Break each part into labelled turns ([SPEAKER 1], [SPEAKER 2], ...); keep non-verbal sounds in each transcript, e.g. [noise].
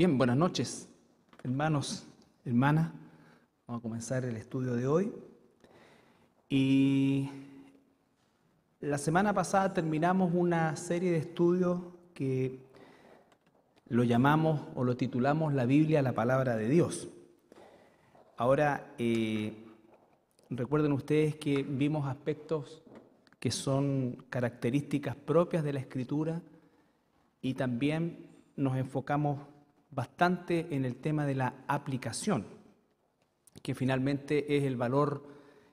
[SPEAKER 1] Bien, buenas noches, hermanos, hermanas. Vamos a comenzar el estudio de hoy. Y la semana pasada terminamos una serie de estudios que lo llamamos o lo titulamos La Biblia, la palabra de Dios. Ahora, eh, recuerden ustedes que vimos aspectos que son características propias de la escritura y también nos enfocamos bastante en el tema de la aplicación, que finalmente es el valor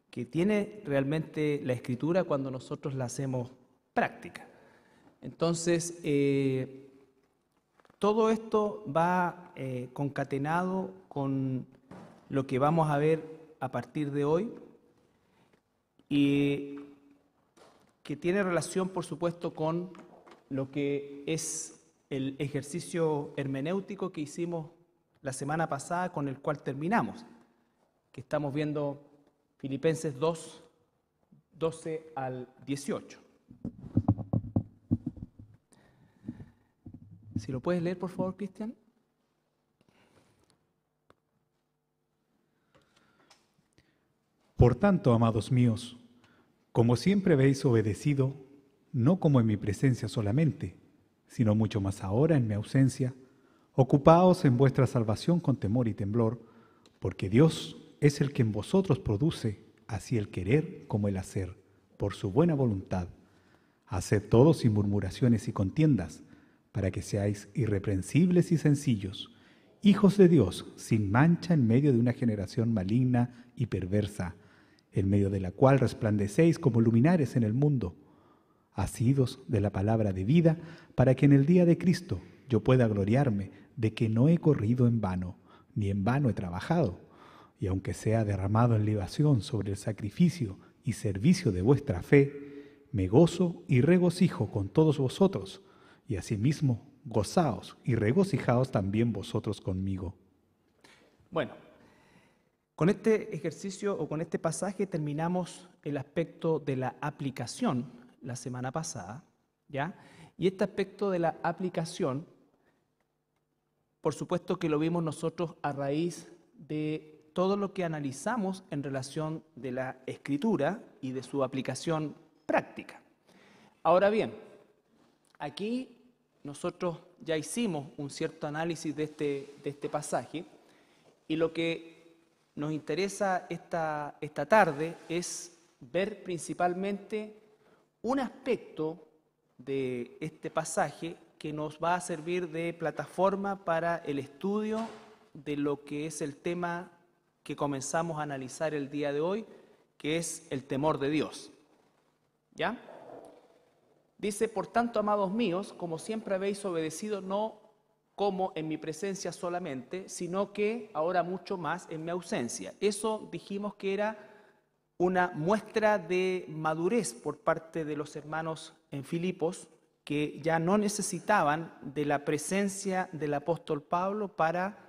[SPEAKER 1] que tiene realmente la escritura cuando nosotros la hacemos práctica. Entonces, eh, todo esto va eh, concatenado con lo que vamos a ver a partir de hoy y que tiene relación, por supuesto, con lo que es el ejercicio hermenéutico que hicimos la semana pasada con el cual terminamos, que estamos viendo Filipenses 2, 12 al 18. Si lo puedes leer, por favor, Cristian.
[SPEAKER 2] Por tanto, amados míos, como siempre habéis obedecido, no como en mi presencia solamente, sino mucho más ahora en mi ausencia. Ocupaos en vuestra salvación con temor y temblor, porque Dios es el que en vosotros produce así el querer como el hacer, por su buena voluntad. Haced todo sin murmuraciones y contiendas, para que seáis irreprensibles y sencillos, hijos de Dios, sin mancha en medio de una generación maligna y perversa, en medio de la cual resplandecéis como luminares en el mundo asidos de la palabra de vida, para que en el día de Cristo yo pueda gloriarme de que no he corrido en vano, ni en vano he trabajado, y aunque sea derramado en libación sobre el sacrificio y servicio de vuestra fe, me gozo y regocijo con todos vosotros, y asimismo gozaos y regocijaos también vosotros conmigo.
[SPEAKER 1] Bueno, con este ejercicio o con este pasaje terminamos el aspecto de la aplicación la semana pasada, ¿ya? Y este aspecto de la aplicación, por supuesto que lo vimos nosotros a raíz de todo lo que analizamos en relación de la escritura y de su aplicación práctica. Ahora bien, aquí nosotros ya hicimos un cierto análisis de este, de este pasaje y lo que nos interesa esta, esta tarde es ver principalmente un aspecto de este pasaje que nos va a servir de plataforma para el estudio de lo que es el tema que comenzamos a analizar el día de hoy, que es el temor de Dios. ¿Ya? Dice, por tanto, amados míos, como siempre habéis obedecido, no como en mi presencia solamente, sino que ahora mucho más en mi ausencia. Eso dijimos que era una muestra de madurez por parte de los hermanos en Filipos, que ya no necesitaban de la presencia del apóstol Pablo para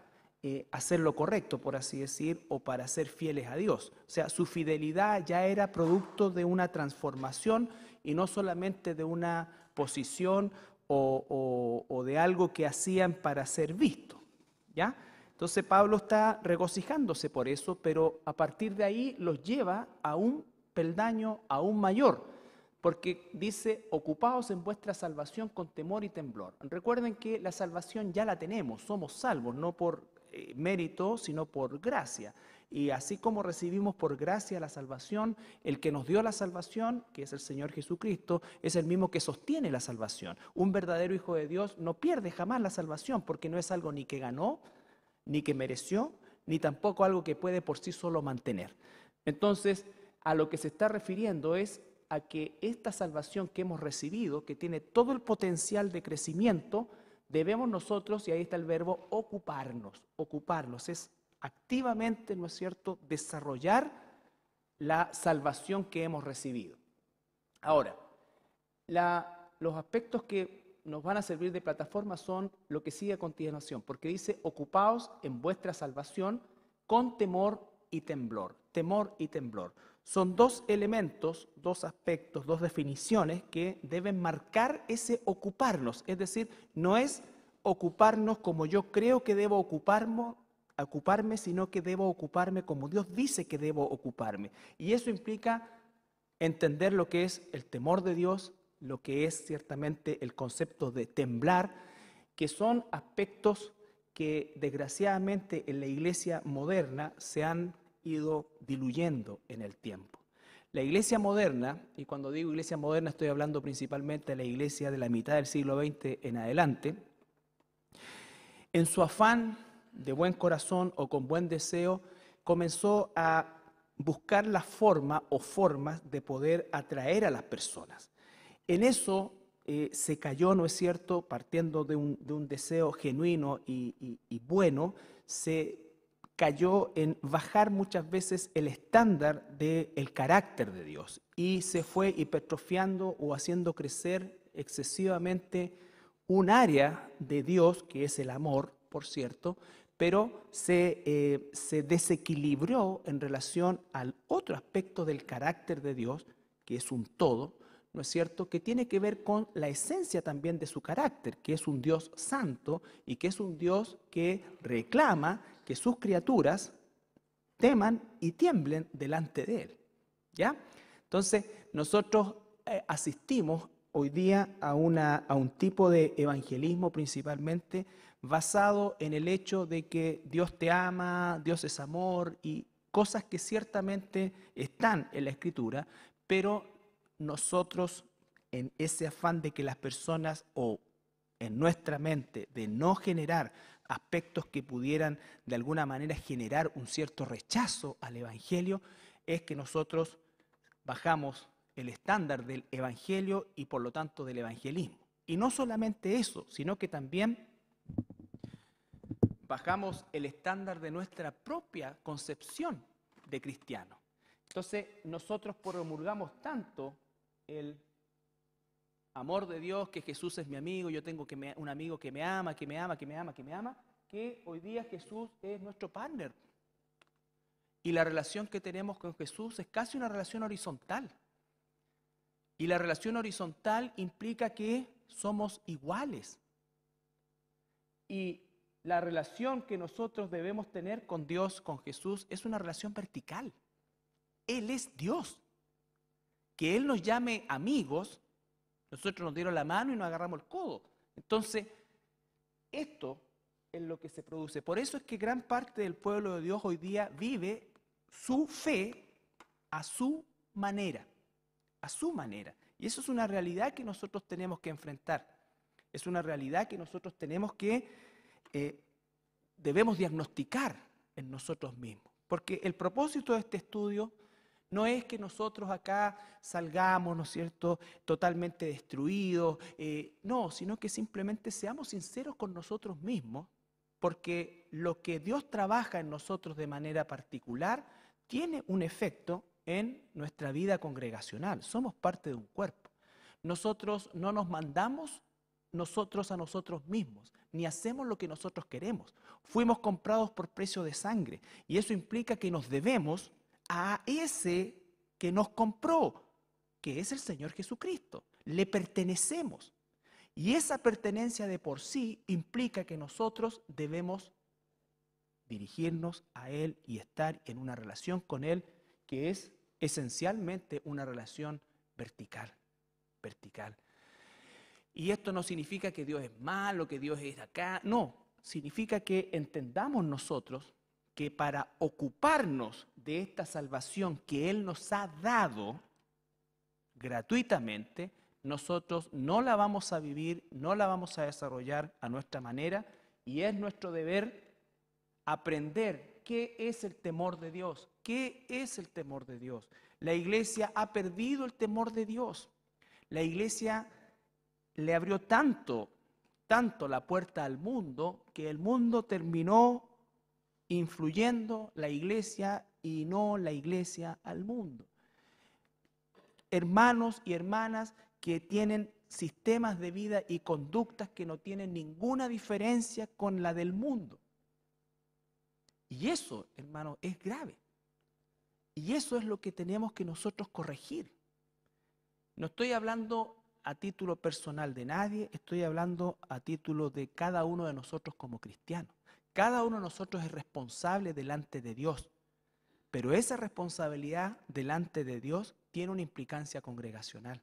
[SPEAKER 1] eh, hacer lo correcto, por así decir, o para ser fieles a Dios. O sea, su fidelidad ya era producto de una transformación y no solamente de una posición o, o de algo que hacían para ser visto. ¿Ya? Entonces Pablo está regocijándose por eso, pero a partir de ahí los lleva a un peldaño aún mayor, porque dice, ocupaos en vuestra salvación con temor y temblor. Recuerden que la salvación ya la tenemos, somos salvos, no por eh, mérito, sino por gracia. Y así como recibimos por gracia la salvación, el que nos dio la salvación, que es el Señor Jesucristo, es el mismo que sostiene la salvación. Un verdadero Hijo de Dios no pierde jamás la salvación porque no es algo ni que ganó, ni que mereció, ni tampoco algo que puede por sí solo mantener. Entonces, a lo que se está refiriendo es a que esta salvación que hemos recibido, que tiene todo el potencial de crecimiento, debemos nosotros, y ahí está el verbo, ocuparnos. Ocuparnos es activamente, ¿no es cierto?, desarrollar la salvación que hemos recibido. Ahora, los aspectos que nos van a servir de plataforma son lo que sigue a continuación, porque dice, ocupaos en vuestra salvación con temor y temblor. Temor y temblor. Son dos elementos, dos aspectos, dos definiciones que deben marcar ese ocuparnos. Es decir, no es ocuparnos como yo creo que debo ocuparme, ocuparme, sino que debo ocuparme como Dios dice que debo ocuparme. Y eso implica entender lo que es el temor de Dios, lo que es ciertamente el concepto de temblar, que son aspectos que desgraciadamente en la iglesia moderna se han ido diluyendo en el tiempo. La iglesia moderna, y cuando digo iglesia moderna estoy hablando principalmente de la iglesia de la mitad del siglo XX en adelante, en su afán de buen corazón o con buen deseo, comenzó a buscar la forma o formas de poder atraer a las personas. En eso eh, se cayó, ¿no es cierto? Partiendo de un, deseo genuino y, bueno, se cayó en bajar muchas veces el estándar del carácter de Dios y se fue hipertrofiando o haciendo crecer excesivamente un área de Dios, que es el amor, por cierto, pero se, eh, se desequilibró en relación al otro aspecto del carácter de Dios, que es un todo, ¿no es cierto?, que tiene que ver con la esencia también de su carácter, que es un Dios santo y que es un Dios que reclama que sus criaturas teman y tiemblen delante de Él. ¿Ya? Entonces, nosotros eh, asistimos hoy día a, una, a un tipo de evangelismo principalmente basado en el hecho de que Dios te ama, Dios es amor y cosas que ciertamente están en la escritura, pero nosotros en ese afán de que las personas o en nuestra mente de no generar aspectos que pudieran de alguna manera generar un cierto rechazo al Evangelio, es que nosotros bajamos el estándar del Evangelio y por lo tanto del evangelismo. Y no solamente eso, sino que también bajamos el estándar de nuestra propia concepción de cristiano. Entonces nosotros promulgamos tanto el amor de Dios, que Jesús es mi amigo, yo tengo que un amigo que me ama, que me ama, que me ama, que me ama, que hoy día Jesús es nuestro partner. Y la relación que tenemos con Jesús es casi una relación horizontal. Y la relación horizontal implica que somos iguales. Y la relación que nosotros debemos tener con Dios, con Jesús, es una relación vertical. Él es Dios que Él nos llame amigos, nosotros nos dieron la mano y nos agarramos el codo. Entonces, esto es lo que se produce. Por eso es que gran parte del pueblo de Dios hoy día vive su fe a su manera, a su manera. Y eso es una realidad que nosotros tenemos que enfrentar. Es una realidad que nosotros tenemos que, eh, debemos diagnosticar en nosotros mismos. Porque el propósito de este estudio no es que nosotros acá salgamos, ¿no es cierto?, totalmente destruidos. Eh, no, sino que simplemente seamos sinceros con nosotros mismos, porque lo que Dios trabaja en nosotros de manera particular tiene un efecto en nuestra vida congregacional. Somos parte de un cuerpo. Nosotros no nos mandamos nosotros a nosotros mismos, ni hacemos lo que nosotros queremos. Fuimos comprados por precio de sangre y eso implica que nos debemos a ese que nos compró, que es el Señor Jesucristo. Le pertenecemos. Y esa pertenencia de por sí implica que nosotros debemos dirigirnos a Él y estar en una relación con Él que es esencialmente una relación vertical, vertical. Y esto no significa que Dios es malo, que Dios es acá, no, significa que entendamos nosotros que para ocuparnos de esta salvación que Él nos ha dado gratuitamente, nosotros no la vamos a vivir, no la vamos a desarrollar a nuestra manera y es nuestro deber aprender qué es el temor de Dios, qué es el temor de Dios. La iglesia ha perdido el temor de Dios. La iglesia le abrió tanto, tanto la puerta al mundo que el mundo terminó influyendo la iglesia y no la iglesia al mundo. Hermanos y hermanas que tienen sistemas de vida y conductas que no tienen ninguna diferencia con la del mundo. Y eso, hermanos, es grave. Y eso es lo que tenemos que nosotros corregir. No estoy hablando a título personal de nadie, estoy hablando a título de cada uno de nosotros como cristianos. Cada uno de nosotros es responsable delante de Dios, pero esa responsabilidad delante de Dios tiene una implicancia congregacional.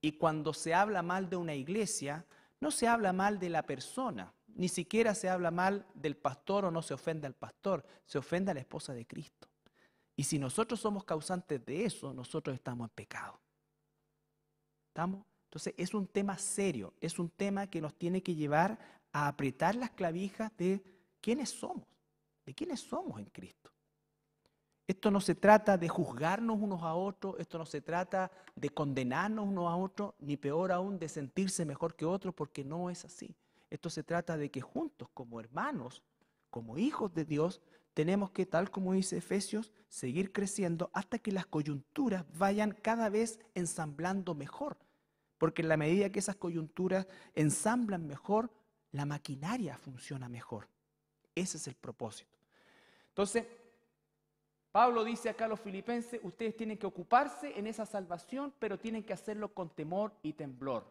[SPEAKER 1] Y cuando se habla mal de una iglesia, no se habla mal de la persona, ni siquiera se habla mal del pastor o no se ofende al pastor, se ofende a la esposa de Cristo. Y si nosotros somos causantes de eso, nosotros estamos en pecado. ¿Estamos? Entonces es un tema serio, es un tema que nos tiene que llevar a apretar las clavijas de quiénes somos, de quiénes somos en Cristo. Esto no se trata de juzgarnos unos a otros, esto no se trata de condenarnos unos a otros, ni peor aún de sentirse mejor que otros, porque no es así. Esto se trata de que juntos, como hermanos, como hijos de Dios, tenemos que, tal como dice Efesios, seguir creciendo hasta que las coyunturas vayan cada vez ensamblando mejor. Porque en la medida que esas coyunturas ensamblan mejor, la maquinaria funciona mejor. Ese es el propósito. Entonces, Pablo dice acá a los filipenses, ustedes tienen que ocuparse en esa salvación, pero tienen que hacerlo con temor y temblor.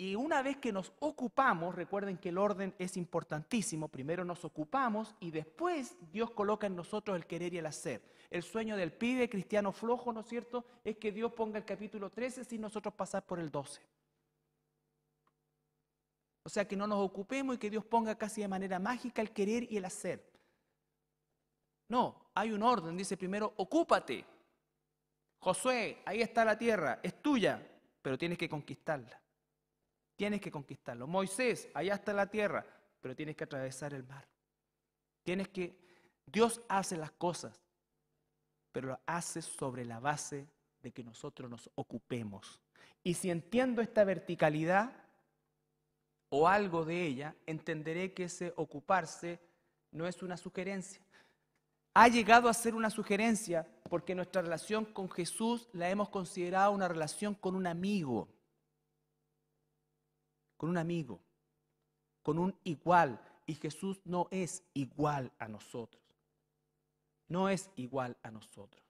[SPEAKER 1] Y una vez que nos ocupamos, recuerden que el orden es importantísimo, primero nos ocupamos y después Dios coloca en nosotros el querer y el hacer. El sueño del pibe cristiano flojo, ¿no es cierto?, es que Dios ponga el capítulo 13 sin nosotros pasar por el 12. O sea, que no nos ocupemos y que Dios ponga casi de manera mágica el querer y el hacer. No, hay un orden. Dice primero, ocúpate. Josué, ahí está la tierra, es tuya, pero tienes que conquistarla. Tienes que conquistarlo. Moisés, allá está la tierra, pero tienes que atravesar el mar. Tienes que... Dios hace las cosas, pero lo hace sobre la base de que nosotros nos ocupemos. Y si entiendo esta verticalidad, o algo de ella, entenderé que ese ocuparse no es una sugerencia. Ha llegado a ser una sugerencia porque nuestra relación con Jesús la hemos considerado una relación con un amigo, con un amigo, con un igual. Y Jesús no es igual a nosotros. No es igual a nosotros.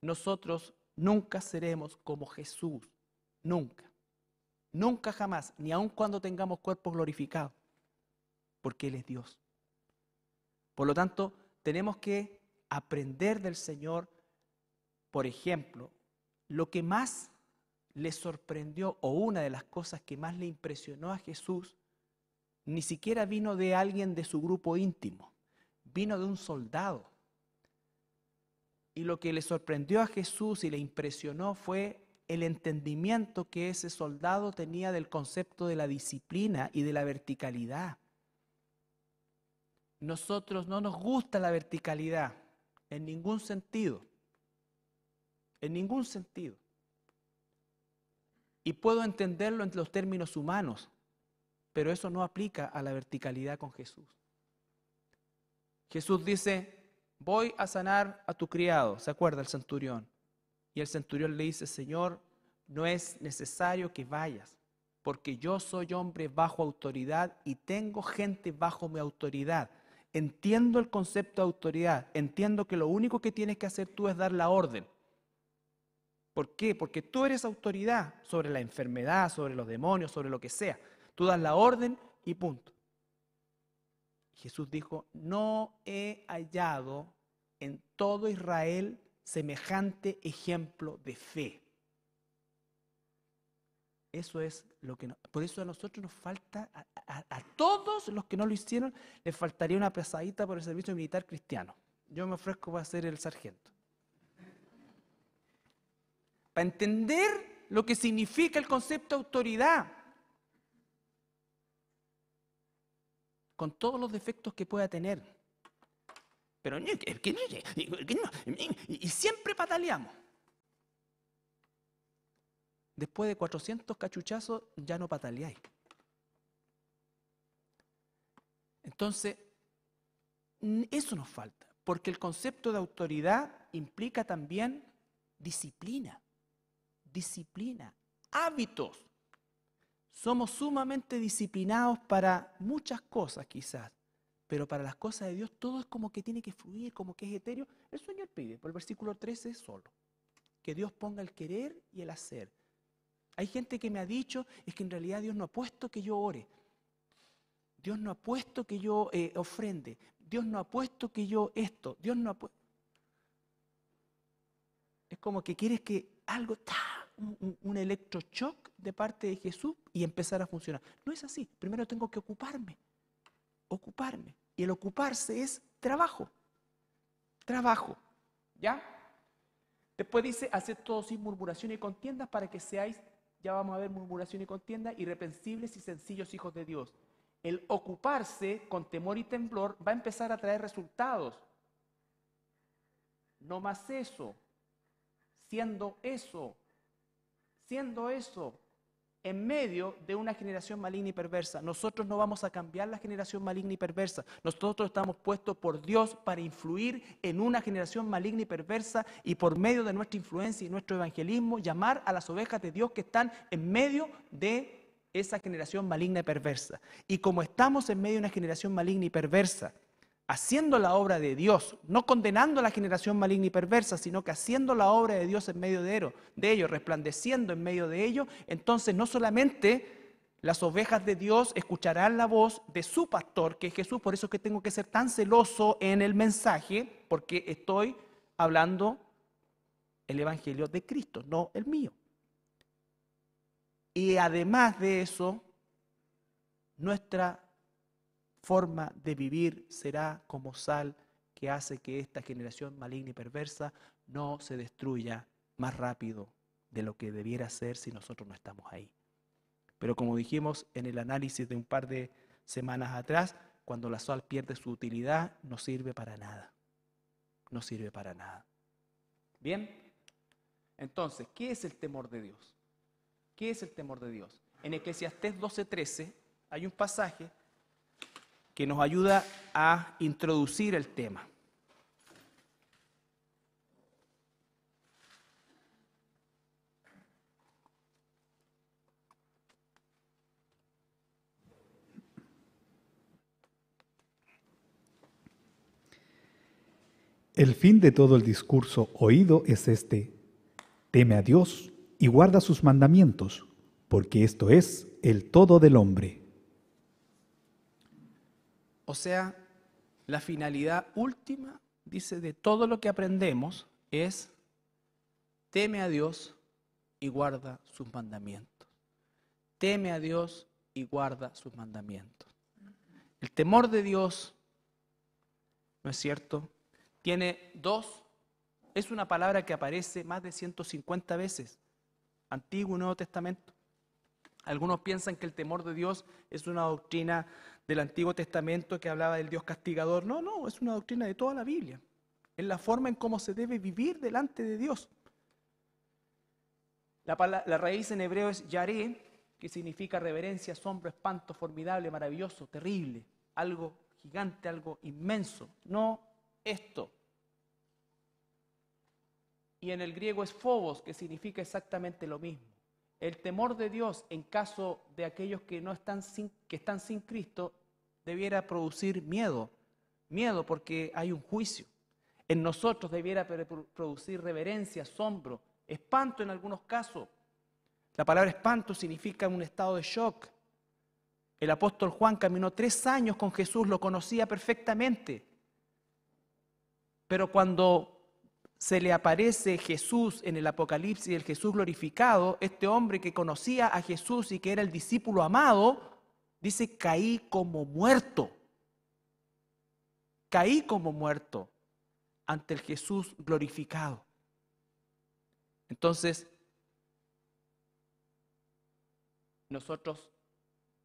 [SPEAKER 1] Nosotros nunca seremos como Jesús, nunca. Nunca jamás, ni aun cuando tengamos cuerpos glorificados, porque Él es Dios. Por lo tanto, tenemos que aprender del Señor, por ejemplo, lo que más le sorprendió o una de las cosas que más le impresionó a Jesús, ni siquiera vino de alguien de su grupo íntimo, vino de un soldado. Y lo que le sorprendió a Jesús y le impresionó fue el entendimiento que ese soldado tenía del concepto de la disciplina y de la verticalidad. Nosotros no nos gusta la verticalidad en ningún sentido. En ningún sentido. Y puedo entenderlo en los términos humanos, pero eso no aplica a la verticalidad con Jesús. Jesús dice, voy a sanar a tu criado, ¿se acuerda el centurión? Y el centurión le dice, Señor, no es necesario que vayas, porque yo soy hombre bajo autoridad y tengo gente bajo mi autoridad. Entiendo el concepto de autoridad, entiendo que lo único que tienes que hacer tú es dar la orden. ¿Por qué? Porque tú eres autoridad sobre la enfermedad, sobre los demonios, sobre lo que sea. Tú das la orden y punto. Jesús dijo, no he hallado en todo Israel semejante ejemplo de fe. Eso es lo que por eso a nosotros nos falta, a, a, todos los que no lo hicieron, les faltaría una pesadita por el servicio militar cristiano. Yo me ofrezco para ser el sargento. Para entender lo que significa el concepto de autoridad. Con todos los defectos que pueda tener. Pero y siempre pataleamos. Después de 400 cachuchazos ya no pataleáis. Entonces, eso nos falta, porque el concepto de autoridad implica también disciplina, disciplina, hábitos. Somos sumamente disciplinados para muchas cosas quizás, pero para las cosas de Dios todo es como que tiene que fluir, como que es etéreo. El Señor pide, por el versículo 13 es solo, que Dios ponga el querer y el hacer. Hay gente que me ha dicho, es que en realidad Dios no ha puesto que yo ore, Dios no ha puesto que yo eh, ofrende, Dios no ha puesto que yo esto, Dios no ha puesto... Es como que quieres que algo, un, un electrochoc de parte de Jesús y empezar a funcionar. No es así, primero tengo que ocuparme, ocuparme. Y el ocuparse es trabajo. Trabajo. ¿Ya? Después dice, hacer todo sin murmuración y contiendas para que seáis, ya vamos a ver murmuración y contienda, irreprensibles y sencillos hijos de Dios. El ocuparse con temor y temblor va a empezar a traer resultados. No más eso, siendo eso, siendo eso, en medio de una generación maligna y perversa. Nosotros no vamos a cambiar la generación maligna y perversa. Nosotros estamos puestos por Dios para influir en una generación maligna y perversa y por medio de nuestra influencia y nuestro evangelismo llamar a las ovejas de Dios que están en medio de esa generación maligna y perversa. Y como estamos en medio de una generación maligna y perversa, haciendo la obra de Dios, no condenando a la generación maligna y perversa, sino que haciendo la obra de Dios en medio de ellos, resplandeciendo en medio de ellos, entonces no solamente las ovejas de Dios escucharán la voz de su pastor, que es Jesús, por eso es que tengo que ser tan celoso en el mensaje, porque estoy hablando el Evangelio de Cristo, no el mío. Y además de eso, nuestra forma de vivir será como sal que hace que esta generación maligna y perversa no se destruya más rápido de lo que debiera ser si nosotros no estamos ahí. Pero como dijimos en el análisis de un par de semanas atrás, cuando la sal pierde su utilidad, no sirve para nada. No sirve para nada. Bien, entonces, ¿qué es el temor de Dios? ¿Qué es el temor de Dios? En Eclesiastés 12:13 hay un pasaje que nos ayuda a introducir el tema.
[SPEAKER 2] El fin de todo el discurso oído es este, teme a Dios y guarda sus mandamientos, porque esto es el todo del hombre.
[SPEAKER 1] O sea, la finalidad última, dice, de todo lo que aprendemos es teme a Dios y guarda sus mandamientos. Teme a Dios y guarda sus mandamientos. El temor de Dios, ¿no es cierto? Tiene dos, es una palabra que aparece más de 150 veces, Antiguo y Nuevo Testamento. Algunos piensan que el temor de Dios es una doctrina del Antiguo Testamento que hablaba del Dios castigador. No, no, es una doctrina de toda la Biblia. Es la forma en cómo se debe vivir delante de Dios. La, raíz en hebreo es yaré, que significa reverencia, asombro, espanto, formidable, maravilloso, terrible, algo gigante, algo inmenso. No esto. Y en el griego es phobos, que significa exactamente lo mismo. El temor de Dios en caso de aquellos que, no están que están sin Cristo debiera producir miedo. Miedo porque hay un juicio. En nosotros debiera producir reverencia, asombro, espanto en algunos casos. La palabra espanto significa un estado de shock. El apóstol Juan caminó tres años con Jesús, lo conocía perfectamente. Pero cuando se le aparece Jesús en el Apocalipsis, el Jesús glorificado, este hombre que conocía a Jesús y que era el discípulo amado, dice, caí como muerto. Caí como muerto ante el Jesús glorificado. Entonces, nosotros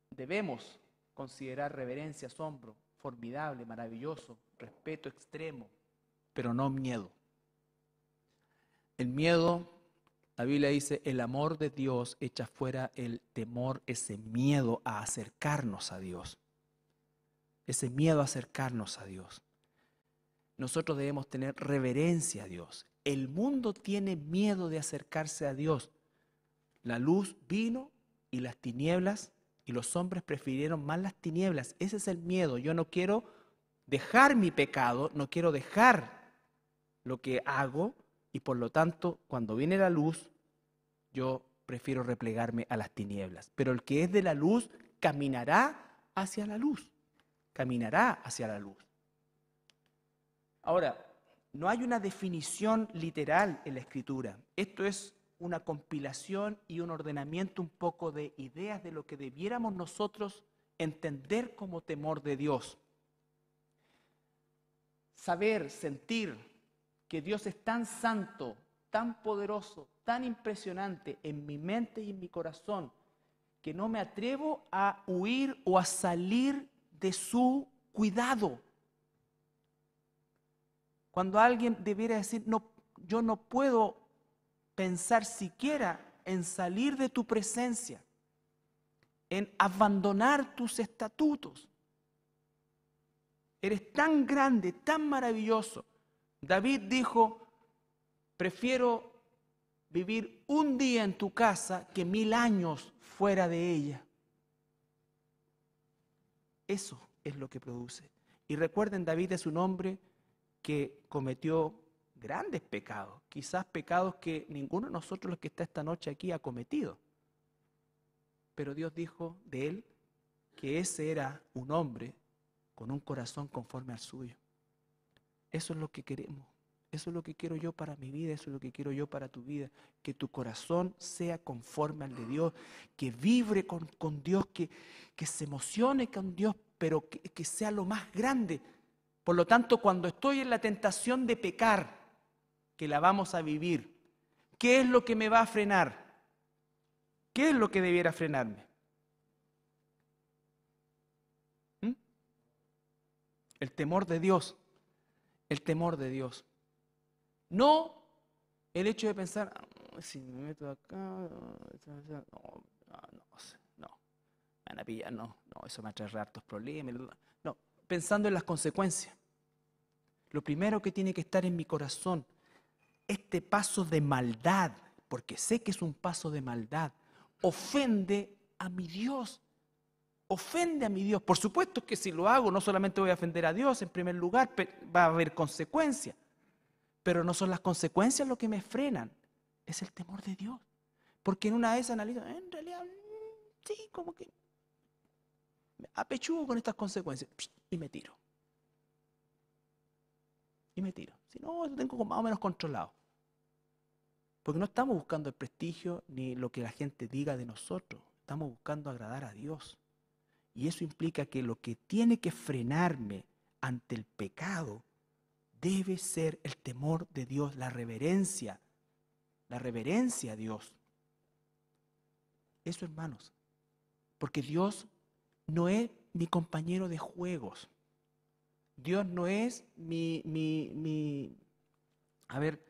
[SPEAKER 1] debemos considerar reverencia, asombro, formidable, maravilloso, respeto extremo, pero no miedo el miedo, la Biblia dice, el amor de Dios echa fuera el temor, ese miedo a acercarnos a Dios. Ese miedo a acercarnos a Dios. Nosotros debemos tener reverencia a Dios. El mundo tiene miedo de acercarse a Dios. La luz vino y las tinieblas, y los hombres prefirieron más las tinieblas. Ese es el miedo. Yo no quiero dejar mi pecado, no quiero dejar lo que hago, y por lo tanto, cuando viene la luz, yo prefiero replegarme a las tinieblas. Pero el que es de la luz caminará hacia la luz, caminará hacia la luz. Ahora, no hay una definición literal en la escritura. Esto es una compilación y un ordenamiento un poco de ideas de lo que debiéramos nosotros entender como temor de Dios. Saber, sentir, que Dios es tan santo, tan poderoso, tan impresionante en mi mente y en mi corazón, que no me atrevo a huir o a salir de su cuidado. Cuando alguien debiera decir, no, yo no puedo pensar siquiera en salir de tu presencia, en abandonar tus estatutos. Eres tan grande, tan maravilloso, David dijo, prefiero vivir un día en tu casa que mil años fuera de ella. Eso es lo que produce. Y recuerden, David es un hombre que cometió grandes pecados, quizás pecados que ninguno de nosotros los que está esta noche aquí ha cometido. Pero Dios dijo de él que ese era un hombre con un corazón conforme al suyo. Eso es lo que queremos. Eso es lo que quiero yo para mi vida, eso es lo que quiero yo para tu vida. Que tu corazón sea conforme al de Dios, que vibre con, Dios, que, que, se emocione con Dios, pero que, sea lo más grande. Por lo tanto, cuando estoy en la tentación de pecar, que la vamos a vivir, ¿qué es lo que me va a frenar? ¿Qué es lo que debiera frenarme? ¿Mm? El temor de Dios el temor de Dios. No el hecho de pensar, si me meto acá, no, no, no, no, no, no, eso me traer hartos problemas. No, pensando en las consecuencias. Lo primero que tiene que estar en mi corazón, este paso de maldad, porque sé que es un paso de maldad, ofende a mi Dios ofende a mi Dios. Por supuesto que si lo hago, no solamente voy a ofender a Dios en primer lugar, va a haber consecuencias. Pero no son las consecuencias lo que me frenan, es el temor de Dios. Porque en una vez analizo, eh, en realidad, mm, sí, como que me apechugo con estas consecuencias y me tiro. Y me tiro. Si no, lo tengo más o menos controlado. Porque no estamos buscando el prestigio ni lo que la gente diga de nosotros. Estamos buscando agradar a Dios. Y eso implica que lo que tiene que frenarme ante el pecado debe ser el temor de Dios, la reverencia, la reverencia a Dios. Eso, hermanos, porque Dios no es mi compañero de juegos. Dios no es mi, mi, mi a ver,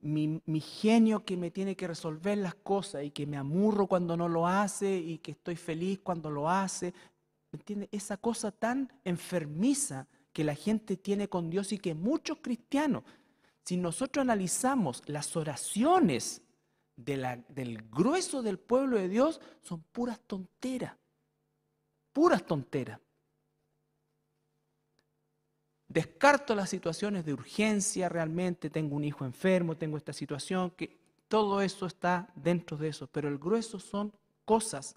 [SPEAKER 1] mi, mi, genio que me tiene que resolver las cosas y que me amurro cuando no lo hace y que estoy feliz cuando lo hace. ¿Entiende? Esa cosa tan enfermiza que la gente tiene con Dios y que muchos cristianos, si nosotros analizamos las oraciones del grueso del pueblo de Dios, son puras tonteras, puras tonteras. Descarto las situaciones de urgencia realmente, tengo un hijo enfermo, tengo esta situación, que todo eso está dentro de eso, pero el grueso son cosas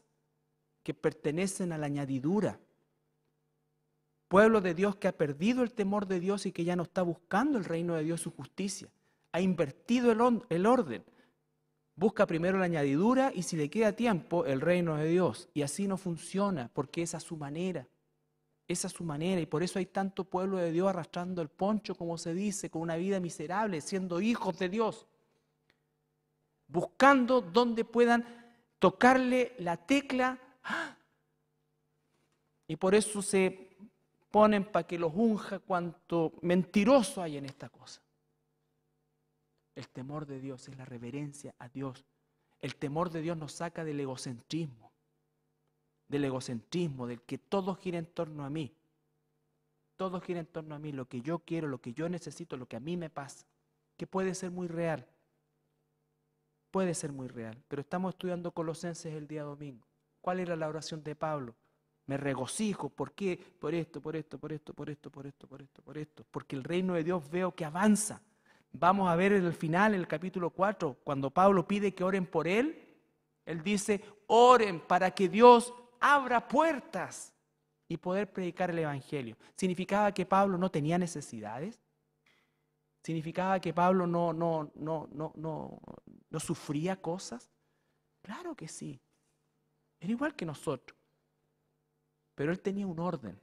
[SPEAKER 1] que pertenecen a la añadidura. Pueblo de Dios que ha perdido el temor de Dios y que ya no está buscando el reino de Dios, su justicia. Ha invertido el, el orden. Busca primero la añadidura y si le queda tiempo, el reino de Dios. Y así no funciona, porque es a su manera. Es a su manera y por eso hay tanto pueblo de Dios arrastrando el poncho, como se dice, con una vida miserable, siendo hijos de Dios. Buscando donde puedan tocarle la tecla y por eso se ponen para que los unja cuanto mentiroso hay en esta cosa. El temor de Dios es la reverencia a Dios. El temor de Dios nos saca del egocentrismo, del egocentrismo, del que todo gira en torno a mí. Todo gira en torno a mí, lo que yo quiero, lo que yo necesito, lo que a mí me pasa, que puede ser muy real. Puede ser muy real, pero estamos estudiando Colosenses el día domingo. ¿Cuál era la oración de Pablo? Me regocijo, ¿por qué? Por esto, por esto, por esto, por esto, por esto, por esto, por esto. Porque el reino de Dios veo que avanza. Vamos a ver en el final, en el capítulo 4, cuando Pablo pide que oren por él, él dice, oren para que Dios abra puertas y poder predicar el Evangelio. ¿Significaba que Pablo no tenía necesidades? ¿Significaba que Pablo no, no, no, no, no, no sufría cosas? Claro que sí. Era igual que nosotros. Pero él tenía un orden.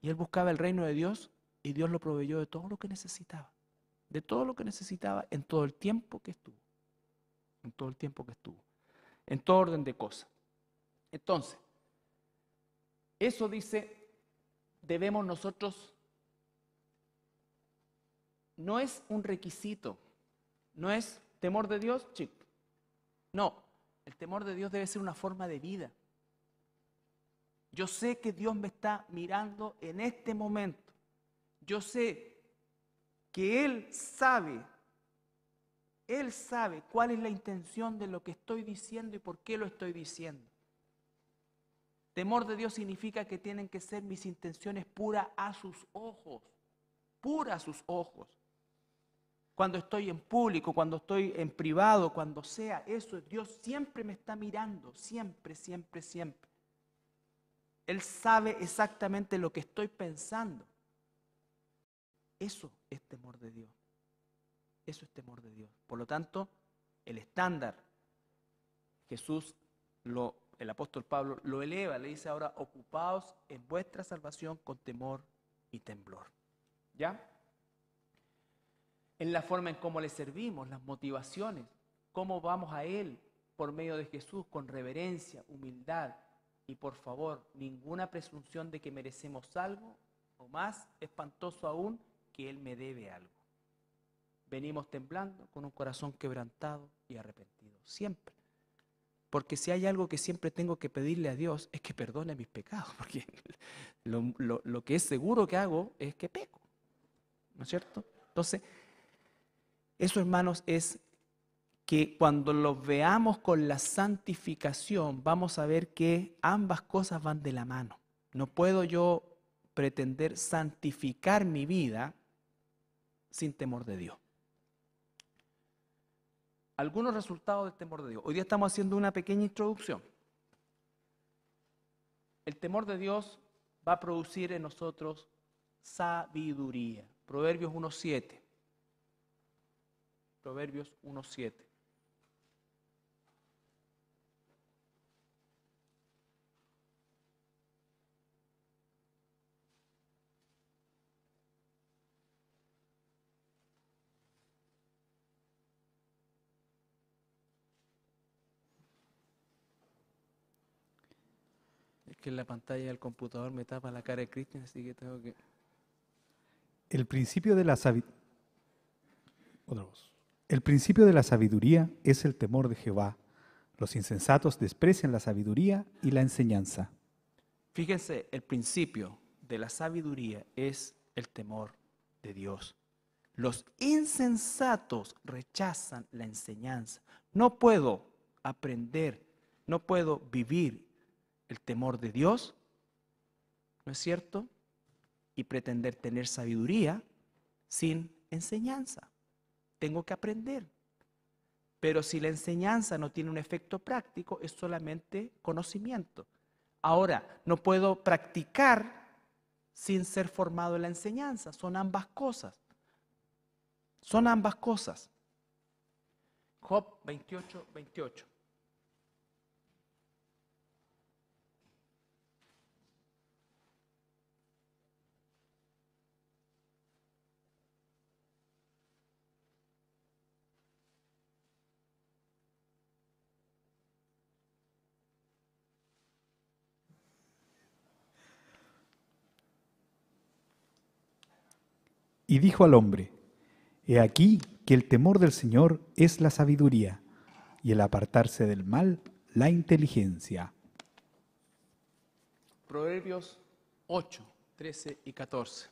[SPEAKER 1] Y él buscaba el reino de Dios y Dios lo proveyó de todo lo que necesitaba. De todo lo que necesitaba en todo el tiempo que estuvo. En todo el tiempo que estuvo. En todo orden de cosas. Entonces, eso dice, debemos nosotros, no es un requisito, no es temor de Dios, chico. No, el temor de Dios debe ser una forma de vida. Yo sé que Dios me está mirando en este momento. Yo sé que Él sabe, Él sabe cuál es la intención de lo que estoy diciendo y por qué lo estoy diciendo. Temor de Dios significa que tienen que ser mis intenciones puras a sus ojos, puras a sus ojos cuando estoy en público, cuando estoy en privado, cuando sea, eso Dios siempre me está mirando, siempre, siempre, siempre. Él sabe exactamente lo que estoy pensando. Eso es temor de Dios. Eso es temor de Dios. Por lo tanto, el estándar, Jesús, el apóstol Pablo, lo eleva, le dice ahora, ocupaos en vuestra salvación con temor y temblor. ¿Ya? en la forma en cómo le servimos, las motivaciones, cómo vamos a Él por medio de Jesús con reverencia, humildad y por favor, ninguna presunción de que merecemos algo o más espantoso aún que Él me debe algo. Venimos temblando con un corazón quebrantado y arrepentido, siempre. Porque si hay algo que siempre tengo que pedirle a Dios es que perdone mis pecados, [laughs] porque lo, que es seguro que hago es que peco, ¿no es cierto? Entonces, eso, hermanos, es que cuando lo veamos con la santificación, vamos a ver que ambas cosas van de la mano. No puedo yo pretender santificar mi vida sin temor de Dios. Algunos resultados del temor de Dios. Hoy día estamos haciendo una pequeña introducción. El temor de Dios va a producir en nosotros sabiduría. Proverbios 1.7. Proverbios 1.7. que la pantalla del computador me tapa la cara de Cristian, así que tengo que.
[SPEAKER 2] El principio de la sabiduría. Otra voz. El principio de la sabiduría es el temor de Jehová. Los insensatos desprecian la sabiduría y la enseñanza.
[SPEAKER 1] Fíjense, el principio de la sabiduría es el temor de Dios. Los insensatos rechazan la enseñanza. No puedo aprender, no puedo vivir el temor de Dios, ¿no es cierto? Y pretender tener sabiduría sin enseñanza tengo que aprender. Pero si la enseñanza no tiene un efecto práctico, es solamente conocimiento. Ahora, no puedo practicar sin ser formado en la enseñanza. Son ambas cosas. Son ambas cosas. Job 28, 28.
[SPEAKER 2] y dijo al hombre, He aquí que el temor del Señor es la sabiduría, y el apartarse del mal, la inteligencia.
[SPEAKER 1] Proverbios 8, 13 y 14.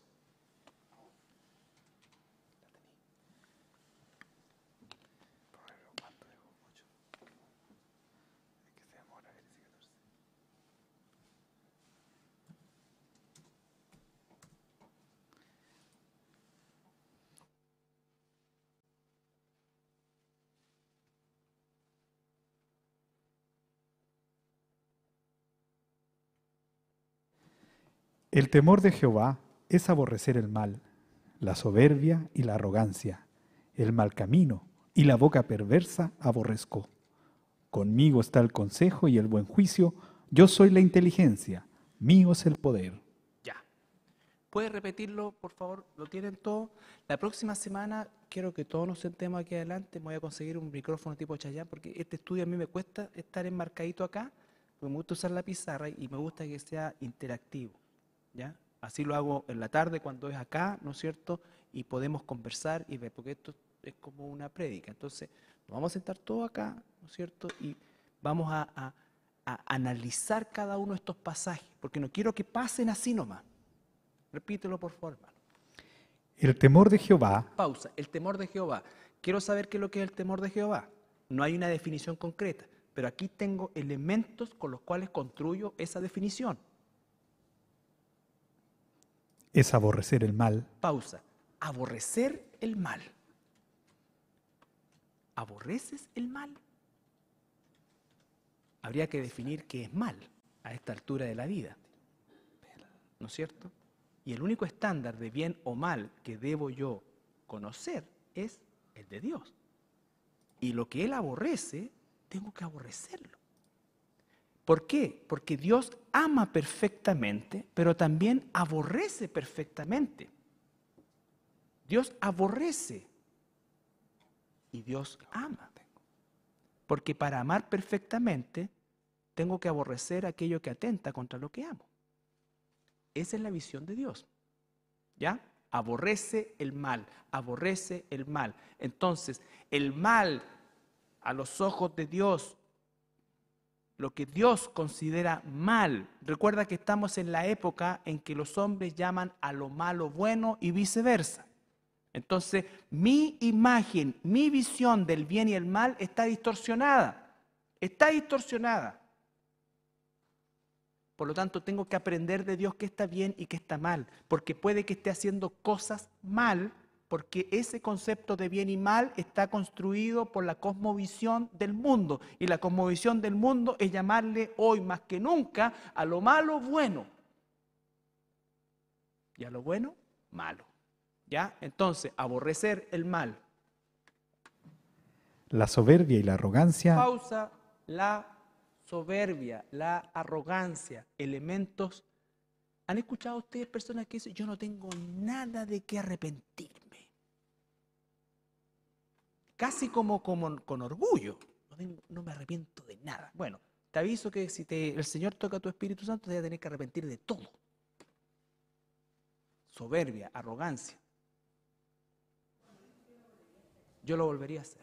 [SPEAKER 2] El temor de Jehová es aborrecer el mal, la soberbia y la arrogancia, el mal camino y la boca perversa aborrezco. Conmigo está el consejo y el buen juicio, yo soy la inteligencia, mío es el poder. Ya. ¿Puede
[SPEAKER 1] repetirlo, por favor? ¿Lo tienen todo? La próxima semana quiero que todos nos sentemos aquí adelante, me voy a conseguir un micrófono tipo Chayán, porque este estudio a mí me cuesta estar enmarcadito acá, me gusta usar la pizarra y me gusta que sea interactivo. Así lo hago en la tarde cuando es acá, ¿no es cierto? Y podemos conversar y ver, porque esto es como una prédica. Entonces, nos vamos a sentar todos acá, ¿no es cierto? Y vamos a, analizar cada uno de estos pasajes, porque no quiero que pasen así nomás. Repítelo, por favor,
[SPEAKER 2] El temor de Jehová.
[SPEAKER 1] Pausa, el temor de Jehová. Quiero saber qué es lo que es el temor de Jehová. No hay una definición concreta, pero aquí tengo elementos con los cuales construyo esa definición
[SPEAKER 2] es aborrecer el mal.
[SPEAKER 1] Pausa. Aborrecer el mal. ¿Aborreces el mal? Habría que definir qué es mal a esta altura de la vida. ¿No es cierto? Y el único estándar de bien o mal que debo yo conocer es el de Dios. Y lo que Él aborrece, tengo que aborrecerlo. ¿Por qué? Porque Dios ama perfectamente, pero también aborrece perfectamente. Dios aborrece y Dios ama. Porque para amar perfectamente tengo que aborrecer aquello que atenta contra lo que amo. Esa es la visión de Dios. ¿Ya? Aborrece el mal, aborrece el mal. Entonces, el mal a los ojos de Dios lo que Dios considera mal. Recuerda que estamos en la época en que los hombres llaman a lo malo bueno y viceversa. Entonces, mi imagen, mi visión del bien y el mal está distorsionada. Está distorsionada. Por lo tanto, tengo que aprender de Dios qué está bien y qué está mal, porque puede que esté haciendo cosas mal porque ese concepto de bien y mal está construido por la cosmovisión del mundo. Y la cosmovisión del mundo es llamarle hoy más que nunca a lo malo bueno y a lo bueno malo. ¿Ya? Entonces, aborrecer el mal.
[SPEAKER 2] La soberbia y la arrogancia.
[SPEAKER 1] Pausa la soberbia, la arrogancia, elementos. ¿Han escuchado ustedes personas que dicen, yo no tengo nada de qué arrepentir? casi como, con orgullo. No, me arrepiento de nada. Bueno, te aviso que si te, el Señor toca tu Espíritu Santo, te vas a tener que arrepentir de todo. Soberbia, arrogancia. Yo lo volvería a hacer.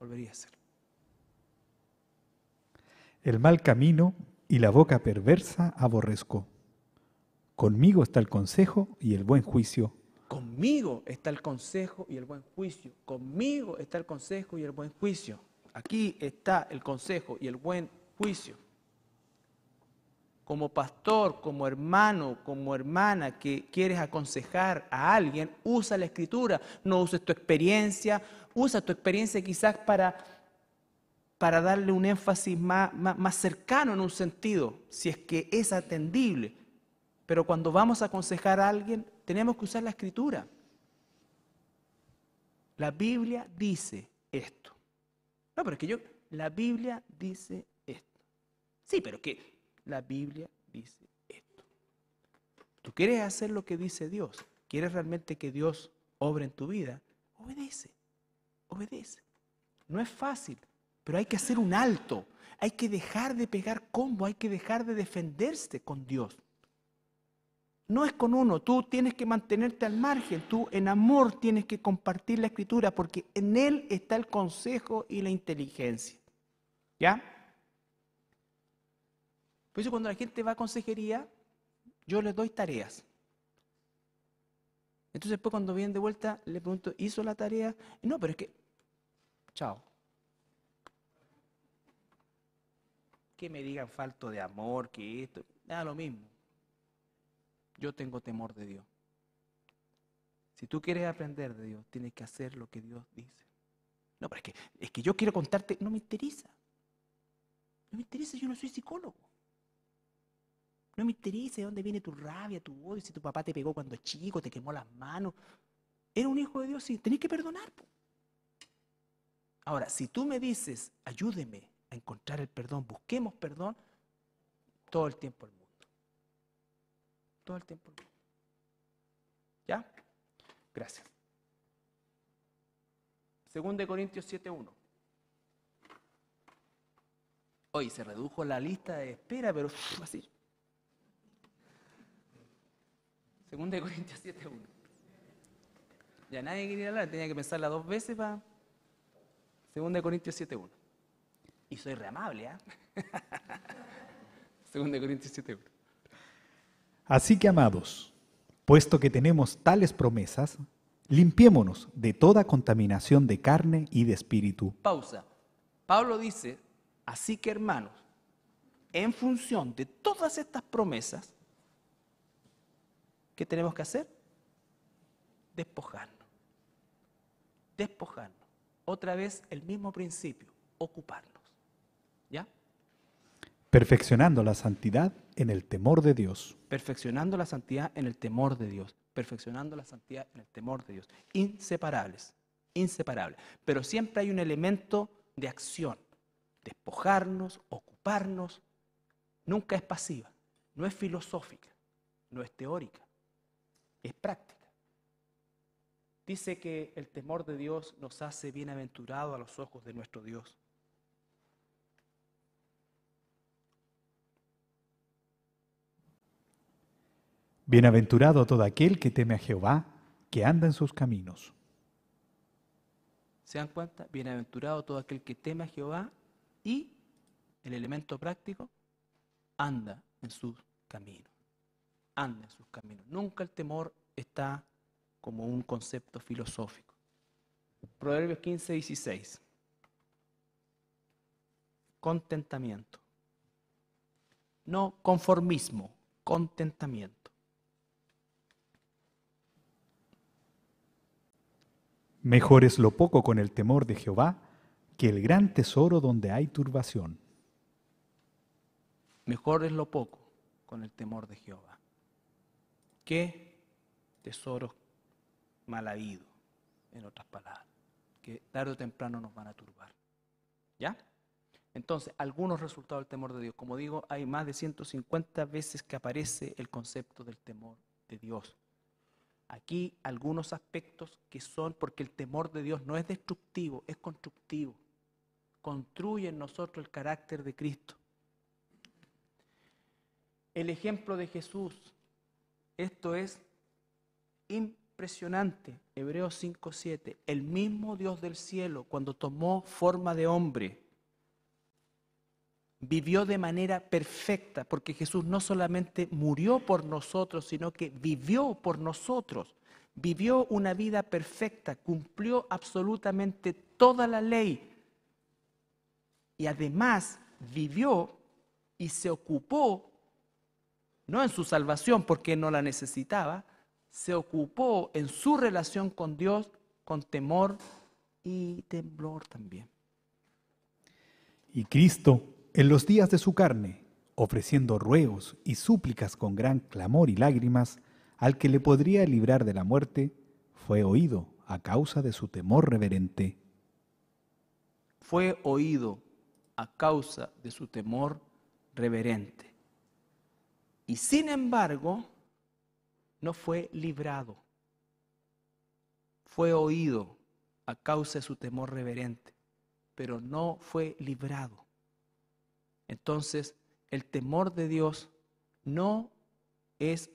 [SPEAKER 1] Volvería a hacer.
[SPEAKER 2] El mal camino y la boca perversa aborrezco. Conmigo está el consejo y el buen juicio
[SPEAKER 1] Conmigo está el consejo y el buen juicio. Conmigo está el consejo y el buen juicio. Aquí está el consejo y el buen juicio. Como pastor, como hermano, como hermana que quieres aconsejar a alguien, usa la escritura, no uses tu experiencia, usa tu experiencia quizás para, para darle un énfasis más, más cercano en un sentido, si es que es atendible. Pero cuando vamos a aconsejar a alguien, tenemos que usar la escritura. La Biblia dice esto. No, pero es que yo, la Biblia dice esto. Sí, pero ¿qué? La Biblia dice esto. Tú quieres hacer lo que dice Dios. ¿Quieres realmente que Dios obre en tu vida? Obedece, obedece. No es fácil, pero hay que hacer un alto. Hay que dejar de pegar combo, hay que dejar de defenderse con Dios no es con uno, tú tienes que mantenerte al margen, tú en amor tienes que compartir la escritura porque en él está el consejo y la inteligencia. ¿Ya? Por eso cuando la gente va a consejería, yo les doy tareas. Entonces después cuando vienen de vuelta, le pregunto, ¿hizo la tarea? No, pero es que, chao. Que me digan falto de amor, que esto, nada, lo mismo yo tengo temor de Dios. Si tú quieres aprender de Dios, tienes que hacer lo que Dios dice. No, pero es que, es que yo quiero contarte, no me interesa. No me interesa, yo no soy psicólogo. No me interesa de dónde viene tu rabia, tu odio, si tu papá te pegó cuando chico, te quemó las manos. Era un hijo de Dios, sí, tenés que perdonar. Ahora, si tú me dices, ayúdeme a encontrar el perdón, busquemos perdón, todo el tiempo el mundo todo el tiempo. ¿Ya? Gracias. 2 Corintios 7.1. Hoy se redujo la lista de espera, pero así. 2 Corintios 7.1. Ya nadie quería hablar, tenía que pensarla dos veces para... 2 Corintios 7.1. Y soy reamable, ¿ah? [laughs] ¿eh? de Corintios 7.1.
[SPEAKER 2] Así que, amados, puesto que tenemos tales promesas, limpiémonos de toda contaminación de carne y de espíritu.
[SPEAKER 1] Pausa. Pablo dice, así que hermanos, en función de todas estas promesas, ¿qué tenemos que hacer? Despojarnos. Despojarnos. Otra vez el mismo principio, ocuparnos.
[SPEAKER 2] Perfeccionando la santidad en el temor de Dios.
[SPEAKER 1] Perfeccionando la santidad en el temor de Dios. Perfeccionando la santidad en el temor de Dios. Inseparables. Inseparables. Pero siempre hay un elemento de acción. Despojarnos, ocuparnos. Nunca es pasiva. No es filosófica. No es teórica. Es práctica. Dice que el temor de Dios nos hace bienaventurados a los ojos de nuestro Dios.
[SPEAKER 2] Bienaventurado todo aquel que teme a Jehová, que anda en sus caminos.
[SPEAKER 1] ¿Se dan cuenta? Bienaventurado todo aquel que teme a Jehová y, el elemento práctico, anda en sus caminos. Anda en sus caminos. Nunca el temor está como un concepto filosófico. Proverbios 15, 16. Contentamiento. No conformismo, contentamiento.
[SPEAKER 2] Mejor es lo poco con el temor de Jehová que el gran tesoro donde hay turbación.
[SPEAKER 1] Mejor es lo poco con el temor de Jehová. que tesoro mal habido, en otras palabras, que tarde o temprano nos van a turbar? ¿Ya? Entonces, algunos resultados del temor de Dios. Como digo, hay más de 150 veces que aparece el concepto del temor de Dios aquí algunos aspectos que son, porque el temor de Dios no es destructivo, es constructivo. Construye en nosotros el carácter de Cristo. El ejemplo de Jesús, esto es impresionante. Hebreos 5:7, el mismo Dios del cielo, cuando tomó forma de hombre, vivió de manera perfecta, porque Jesús no solamente murió por nosotros, sino que vivió por nosotros. Vivió una vida perfecta, cumplió absolutamente toda la ley. Y además vivió y se ocupó, no en su salvación porque no la necesitaba, se ocupó en su relación con Dios con temor y temblor también.
[SPEAKER 2] Y Cristo en los días de su carne, ofreciendo ruegos y súplicas con gran clamor y lágrimas, al que le podría librar de la muerte, fue oído a causa de su temor reverente.
[SPEAKER 1] Fue oído a causa de su temor reverente. Y sin embargo, no fue librado. Fue oído a causa de su temor reverente, pero no fue librado. Entonces, el temor de Dios no es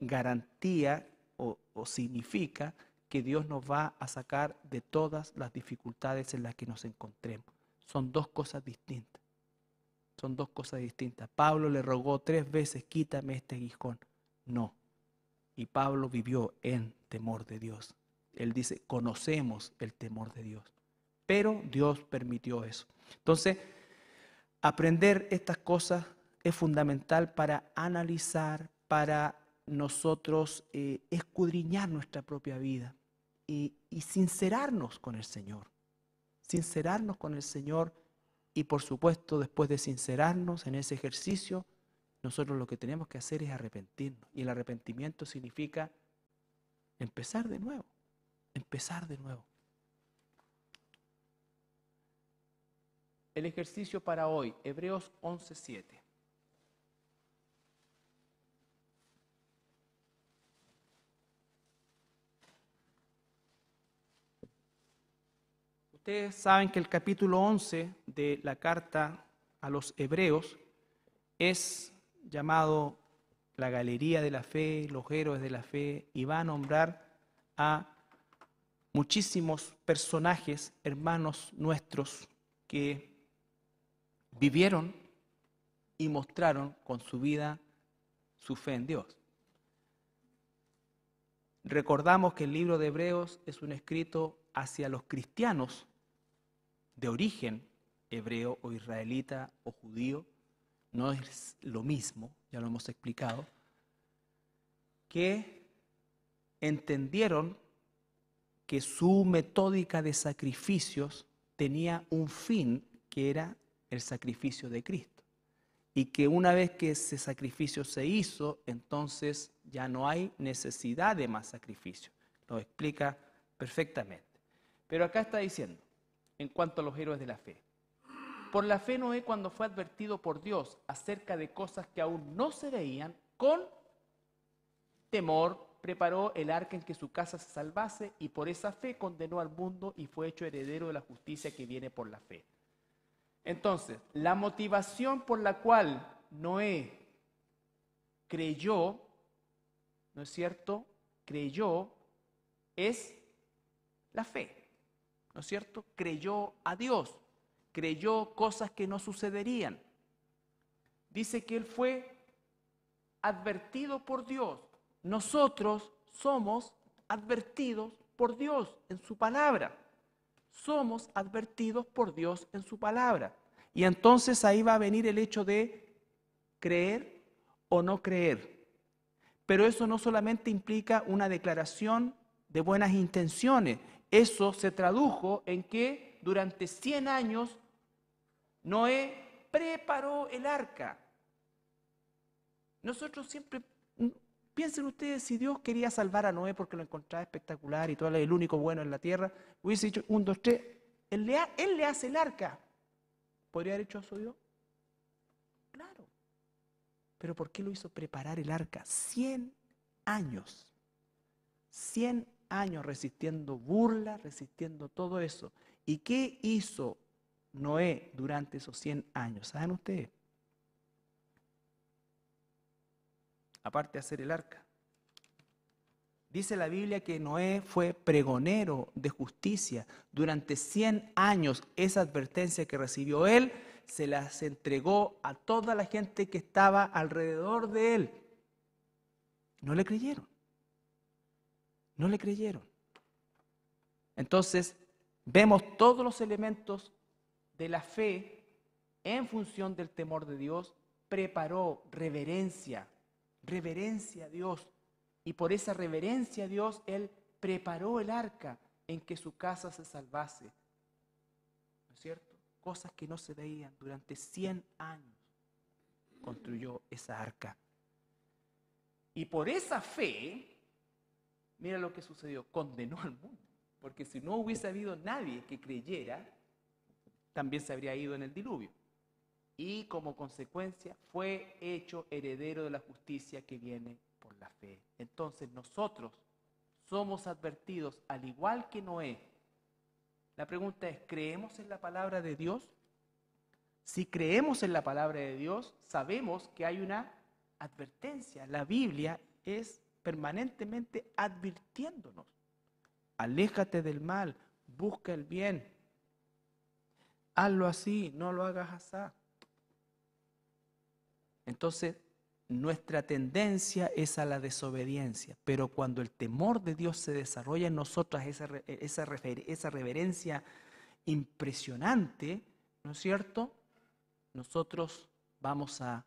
[SPEAKER 1] garantía o, significa que Dios nos va a sacar de todas las dificultades en las que nos encontremos. Son dos cosas distintas. Son dos cosas distintas. Pablo le rogó tres veces, quítame este guijón. No. Y Pablo vivió en temor de Dios. Él dice, conocemos el temor de Dios. Pero Dios permitió eso. Entonces, Aprender estas cosas es fundamental para analizar, para nosotros eh, escudriñar nuestra propia vida y sincerarnos con el Señor. Sincerarnos con el Señor y por supuesto después de sincerarnos en ese ejercicio, nosotros lo que tenemos que hacer es arrepentirnos. Y el arrepentimiento significa empezar de nuevo, empezar de nuevo. El ejercicio para hoy, Hebreos 11.7. Ustedes saben que el capítulo 11 de la carta a los hebreos es llamado la galería de la fe, los héroes de la fe, y va a nombrar a muchísimos personajes, hermanos nuestros, que vivieron y mostraron con su vida su fe en Dios. Recordamos que el libro de Hebreos es un escrito hacia los cristianos de origen hebreo o israelita o judío. No es lo mismo, ya lo hemos explicado, que entendieron que su metódica de sacrificios tenía un fin que era el sacrificio de Cristo. Y que una vez que ese sacrificio se hizo, entonces ya no hay necesidad de más sacrificio. Lo explica perfectamente. Pero acá está diciendo, en cuanto a los héroes de la fe, por la fe Noé cuando fue advertido por Dios acerca de cosas que aún no se veían, con temor preparó el arca en que su casa se salvase y por esa fe condenó al mundo y fue hecho heredero de la justicia que viene por la fe. Entonces, la motivación por la cual Noé creyó, ¿no es cierto? Creyó es la fe, ¿no es cierto? Creyó a Dios, creyó cosas que no sucederían. Dice que él fue advertido por Dios. Nosotros somos advertidos por Dios en su palabra somos advertidos por Dios en su palabra. Y entonces ahí va a venir el hecho de creer o no creer. Pero eso no solamente implica una declaración de buenas intenciones, eso se tradujo en que durante 100 años Noé preparó el arca. Nosotros siempre Piensen ustedes, si Dios quería salvar a Noé porque lo encontraba espectacular y todo el único bueno en la tierra, hubiese dicho, un, dos, tres, él le, hace el arca. ¿Podría haber hecho eso Dios? Claro. Pero ¿por qué lo hizo preparar el arca? 100 años. 100 años resistiendo burlas, resistiendo todo eso. ¿Y qué hizo Noé durante esos 100 años? ¿Saben ustedes? aparte de hacer el arca. Dice la Biblia que Noé fue pregonero de justicia. Durante 100 años esa advertencia que recibió él se las entregó a toda la gente que estaba alrededor de él. No le creyeron. No le creyeron. Entonces, vemos todos los elementos de la fe en función del temor de Dios, preparó reverencia, reverencia a Dios. Y por esa reverencia a Dios, Él preparó el arca en que su casa se salvase. ¿No es cierto? Cosas que no se veían durante 100 años. Construyó esa arca. Y por esa fe, mira lo que sucedió, condenó al mundo. Porque si no hubiese habido nadie que creyera, también se habría ido en el diluvio y como consecuencia fue hecho heredero de la justicia que viene por la fe. Entonces nosotros somos advertidos al igual que Noé. La pregunta es, ¿creemos en la palabra de Dios? Si creemos en la palabra de Dios, sabemos que hay una advertencia. La Biblia es permanentemente advirtiéndonos. Aléjate del mal, busca el bien. Hazlo así, no lo hagas así. Entonces, nuestra tendencia es a la desobediencia, pero cuando el temor de Dios se desarrolla en nosotros, esa, esa reverencia impresionante, ¿no es cierto? Nosotros vamos a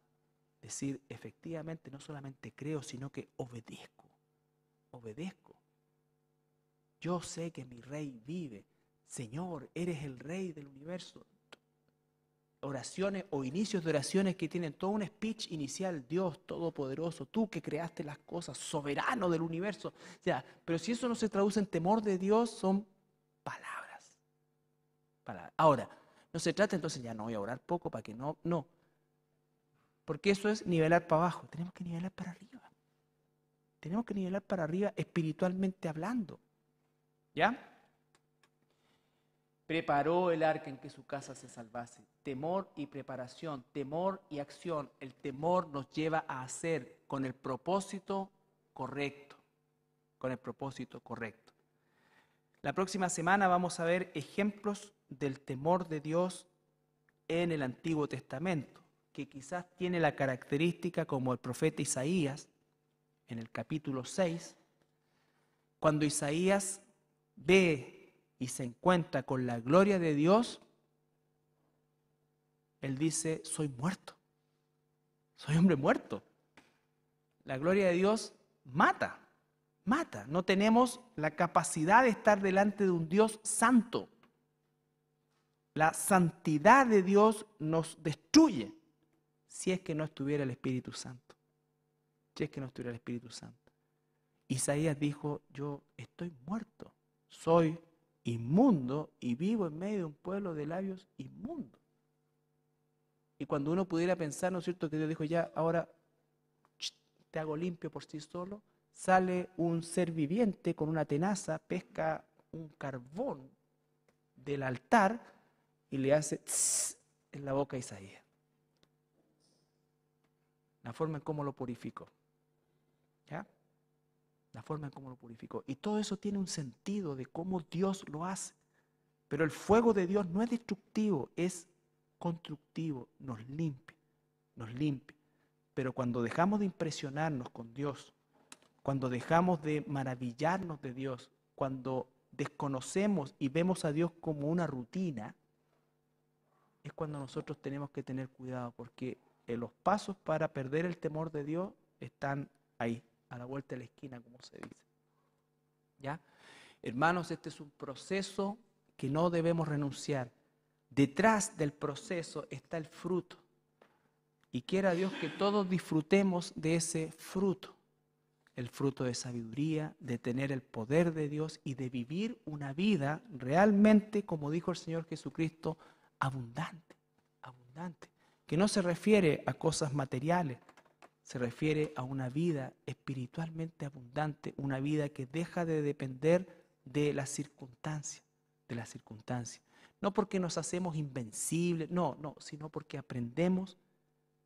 [SPEAKER 1] decir, efectivamente, no solamente creo, sino que obedezco, obedezco. Yo sé que mi rey vive. Señor, eres el rey del universo oraciones o inicios de oraciones que tienen todo un speech inicial, Dios Todopoderoso, tú que creaste las cosas, soberano del universo. O sea, pero si eso no se traduce en temor de Dios, son palabras. Ahora, no se trata entonces, ya no voy a orar poco para que no, no. Porque eso es nivelar para abajo, tenemos que nivelar para arriba. Tenemos que nivelar para arriba espiritualmente hablando. ¿Ya? preparó el arca en que su casa se salvase. Temor y preparación, temor y acción. El temor nos lleva a hacer con el propósito correcto, con el propósito correcto. La próxima semana vamos a ver ejemplos del temor de Dios en el Antiguo Testamento, que quizás tiene la característica como el profeta Isaías, en el capítulo 6, cuando Isaías ve y se encuentra con la gloria de Dios, él dice, soy muerto, soy hombre muerto. La gloria de Dios mata, mata. No tenemos la capacidad de estar delante de un Dios santo. La santidad de Dios nos destruye si es que no estuviera el Espíritu Santo. Si es que no estuviera el Espíritu Santo. Isaías dijo, yo estoy muerto, soy inmundo y vivo en medio de un pueblo de labios inmundo. Y cuando uno pudiera pensar, ¿no es cierto?, que Dios dijo, ya, ahora te hago limpio por ti solo, sale un ser viviente con una tenaza, pesca un carbón del altar y le hace en la boca a Isaías. La forma en cómo lo purificó la forma en cómo lo purificó. Y todo eso tiene un sentido de cómo Dios lo hace. Pero el fuego de Dios no es destructivo, es constructivo, nos limpia, nos limpia. Pero cuando dejamos de impresionarnos con Dios, cuando dejamos de maravillarnos de Dios, cuando desconocemos y vemos a Dios como una rutina, es cuando nosotros tenemos que tener cuidado, porque los pasos para perder el temor de Dios están ahí a la vuelta de la esquina, como se dice. ¿Ya? Hermanos, este es un proceso que no debemos renunciar. Detrás del proceso está el fruto. Y quiera Dios que todos disfrutemos de ese fruto. El fruto de sabiduría, de tener el poder de Dios y de vivir una vida realmente, como dijo el Señor Jesucristo, abundante, abundante. Que no se refiere a cosas materiales, se refiere a una vida espiritualmente abundante, una vida que deja de depender de las circunstancias, de las circunstancias. No porque nos hacemos invencibles, no, no, sino porque aprendemos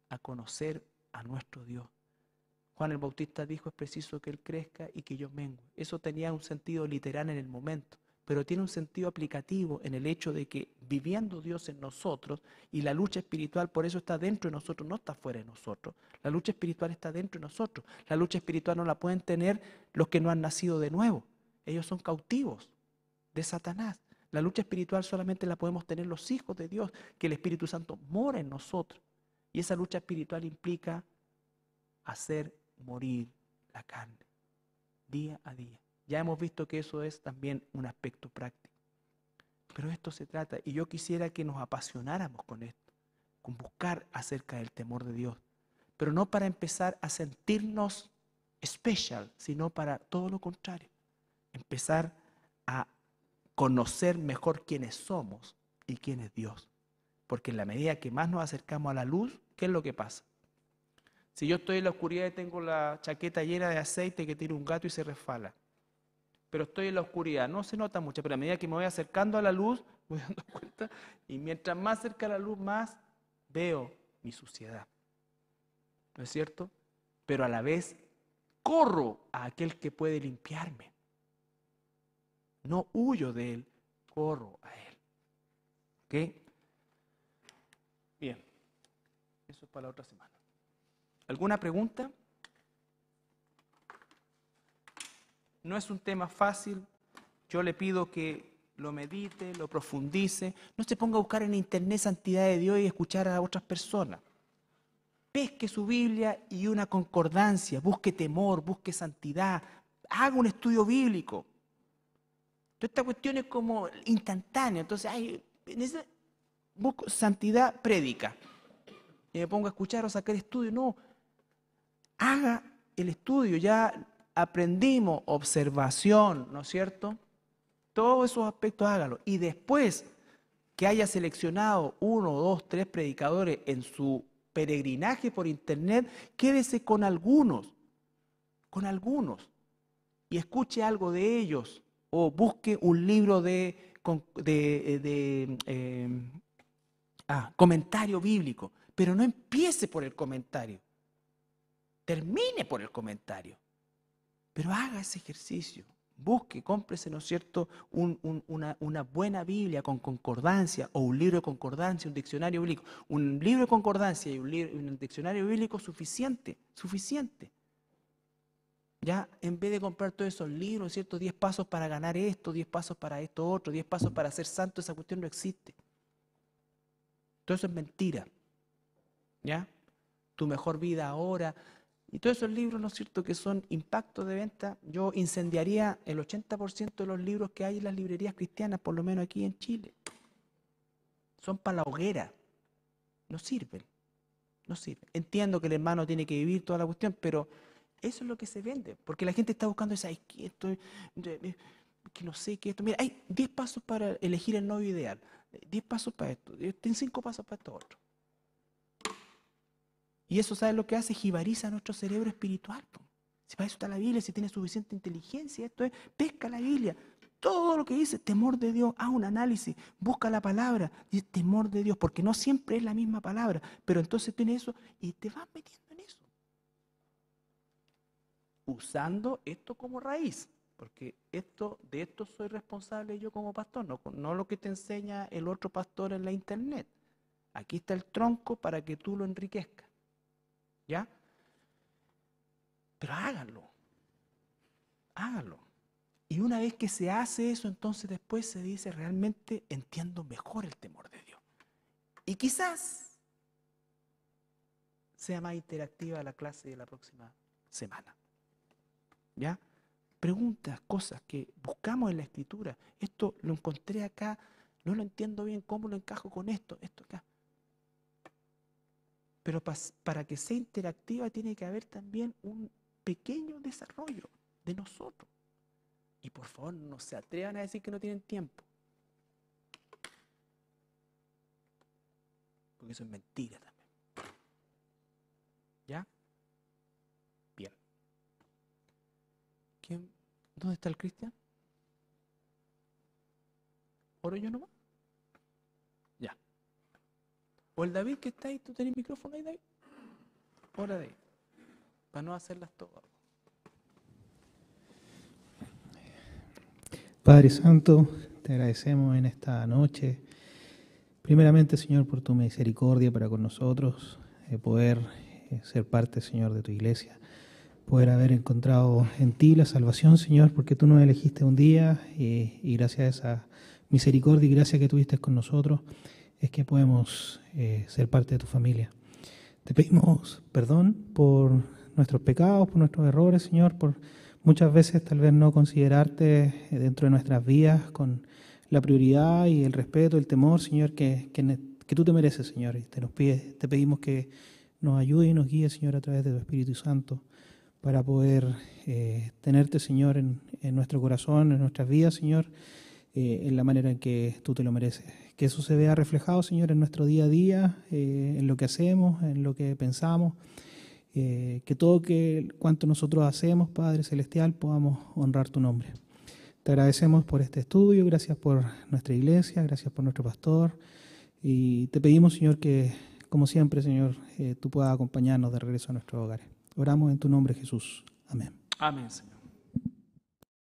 [SPEAKER 1] a conocer a nuestro Dios. Juan el Bautista dijo, es preciso que Él crezca y que yo mengue. Eso tenía un sentido literal en el momento, pero tiene un sentido aplicativo en el hecho de que viviendo Dios en nosotros y la lucha espiritual por eso está dentro de nosotros, no está fuera de nosotros. La lucha espiritual está dentro de nosotros. La lucha espiritual no la pueden tener los que no han nacido de nuevo. Ellos son cautivos de Satanás. La lucha espiritual solamente la podemos tener los hijos de Dios, que el Espíritu Santo mora en nosotros. Y esa lucha espiritual implica hacer morir la carne, día a día. Ya hemos visto que eso es también un aspecto práctico. Pero esto se trata, y yo quisiera que nos apasionáramos con esto, con buscar acerca del temor de Dios, pero no para empezar a sentirnos especial, sino para todo lo contrario, empezar a conocer mejor quiénes somos y quién es Dios. Porque en la medida que más nos acercamos a la luz, ¿qué es lo que pasa? Si yo estoy en la oscuridad y tengo la chaqueta llena de aceite que tiene un gato y se resfala, pero estoy en la oscuridad. No se nota mucho, pero a medida que me voy acercando a la luz, [laughs] voy dando cuenta, y mientras más cerca a la luz, más veo mi suciedad. ¿No es cierto? Pero a la vez corro a aquel que puede limpiarme. No huyo de él, corro a él. ¿Ok? Bien, eso es para la otra semana. ¿Alguna pregunta? No es un tema fácil. Yo le pido que lo medite, lo profundice. No se ponga a buscar en internet santidad de Dios y escuchar a otras personas. Pesque su Biblia y una concordancia. Busque temor, busque santidad. Haga un estudio bíblico. Toda esta cuestión es como instantánea. Entonces, ay, en busco santidad prédica. Y me pongo a escuchar o sacar estudio. No. Haga el estudio. Ya aprendimos observación, ¿no es cierto? Todos esos aspectos hágalo. Y después que haya seleccionado uno, dos, tres predicadores en su peregrinaje por internet, quédese con algunos, con algunos, y escuche algo de ellos, o busque un libro de, eh, em, ah, comentario bíblico, pero no empiece por el comentario, termine por el comentario. Pero haga ese ejercicio. Busque, cómprese, ¿no es cierto?, un, una, buena Biblia con concordancia o un libro de concordancia, un diccionario bíblico. Un libro de concordancia y un, diccionario bíblico suficiente, suficiente. Ya, en vez de comprar todos esos libros, ¿cierto? Diez pasos para ganar esto, diez pasos para esto otro, diez pasos para ser santo, esa cuestión no existe. Todo eso es mentira. ¿Ya? Tu mejor vida ahora, y todos esos libros, ¿no es cierto?, que son impactos de venta, yo incendiaría el 80% de los libros que hay en las librerías cristianas, por lo menos aquí en Chile. Son para la hoguera. No sirven. No sirven. Entiendo que el hermano tiene que vivir toda la cuestión, pero eso es lo que se vende. Porque la gente está buscando esa, que no sé qué esto. Mira, hay 10 pasos para elegir el novio ideal, 10 pasos para esto, 5 pasos para esto otro. Y eso, ¿sabes lo que hace? Jibariza nuestro cerebro espiritual. Si para eso está la Biblia, si tiene suficiente inteligencia, esto es, pesca la Biblia. Todo lo que dice, temor de Dios, haz un análisis, busca la palabra, dice temor de Dios, porque no siempre es la misma palabra, pero entonces tiene eso y te vas metiendo en eso. Usando esto como raíz, porque esto, de esto soy responsable yo como pastor, no, no lo que te enseña el otro pastor en la internet. Aquí está el tronco para que tú lo enriquezcas. ¿Ya? Pero háganlo. Háganlo. Y una vez que se hace eso, entonces después se dice, realmente entiendo mejor el temor de Dios. Y quizás sea más interactiva la clase de la próxima semana. ¿Ya? Preguntas, cosas que buscamos en la escritura. Esto lo encontré acá, no lo entiendo bien, ¿cómo lo encajo con esto? Esto acá. Pero para que sea interactiva tiene que haber también un pequeño desarrollo de nosotros. Y por favor, no se atrevan a decir que no tienen tiempo.
[SPEAKER 2] Porque eso es mentira también. ¿Ya? Bien.
[SPEAKER 1] ¿Dónde está el Cristian? ¿Oro yo nomás? O el David que está ahí, tú tenés micrófono ahí, David. Hora de Para no hacerlas todas.
[SPEAKER 3] Padre Santo, te agradecemos en esta noche. Primeramente, Señor, por tu misericordia para con nosotros, eh, poder eh, ser parte, Señor, de tu iglesia, poder haber encontrado en ti la salvación, Señor, porque tú nos elegiste un día eh, y, gracias a esa misericordia y gracia que tuviste con nosotros, es que podemos eh, ser parte de tu familia. Te pedimos perdón por nuestros pecados, por nuestros errores, Señor, por muchas veces tal vez no considerarte eh, dentro de nuestras vidas con la prioridad y el respeto, el temor, Señor, que, tú te mereces, Señor. Y te, nos te pedimos que nos ayude y nos guíe, Señor, a través de tu Espíritu Santo para poder eh, tenerte, Señor, en, nuestro corazón, en nuestras vidas, Señor, en la manera en que tú te lo mereces que eso se vea reflejado, Señor, en nuestro día a día, eh, en lo que hacemos, en lo que pensamos. Eh, que todo que, cuanto nosotros hacemos, Padre Celestial, podamos honrar tu nombre. Te agradecemos por este estudio, gracias por nuestra iglesia, gracias por nuestro pastor. Y te pedimos, Señor, que, como siempre, Señor, eh, tú puedas acompañarnos de regreso a nuestros hogares. Oramos en tu nombre, Jesús. Amén.
[SPEAKER 1] Amén, Señor.